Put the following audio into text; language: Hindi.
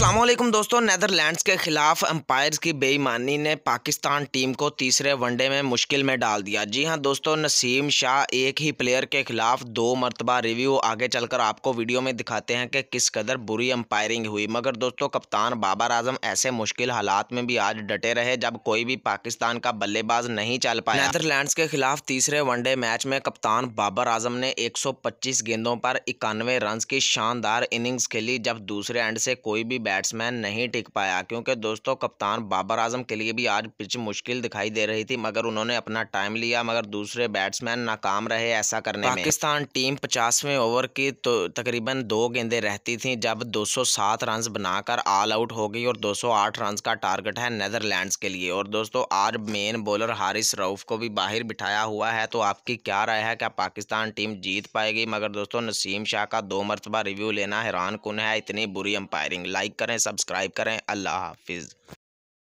असलम दोस्तों नैदरलैंड्स के खिलाफ अंपायर्स की बेईमानी ने पाकिस्तान टीम को तीसरे वनडे में मुश्किल में डाल दिया जी हां दोस्तों नसीम शाह एक ही प्लेयर के खिलाफ दो मरतबा रिव्यू आगे चलकर आपको वीडियो में दिखाते हैं कि किस कदर बुरी अंपायरिंग हुई मगर दोस्तों कप्तान बाबर आजम ऐसे मुश्किल हालात में भी आज डटे रहे जब कोई भी पाकिस्तान का बल्लेबाज नहीं चल पाया नैदरलैंड के खिलाफ तीसरे वनडे मैच में कप्तान बाबर आजम ने एक गेंदों पर इक्यानवे रन की शानदार इनिंग्स खेली जब दूसरे एंड से कोई भी बैट्समैन नहीं टिक पाया क्योंकि दोस्तों कप्तान बाबर आजम के लिए भी आज पिच मुश्किल दिखाई दे रही थी मगर उन्होंने अपना टाइम लिया मगर दूसरे बैट्समैन नाकाम रहे ऐसा करने पाकिस्तान में पाकिस्तान टीम पचासवें ओवर की तो तकरीबन दो गेंदे रहती थी जब सात रन बनाकर ऑल आउट हो गई और आठ रन का टारगेट है नैदरलैंड के लिए और दोस्तों आज मेन बॉलर हारिस रऊफ को भी बाहर बिठाया हुआ है तो आपकी क्या राय है क्या पाकिस्तान टीम जीत पाएगी मगर दोस्तों नसीम शाह का दो मरतबा रिव्यू लेना हैरान कन है इतनी बुरी अंपायरिंग लाइक करें सब्सक्राइब करें अल्लाह हाफिज़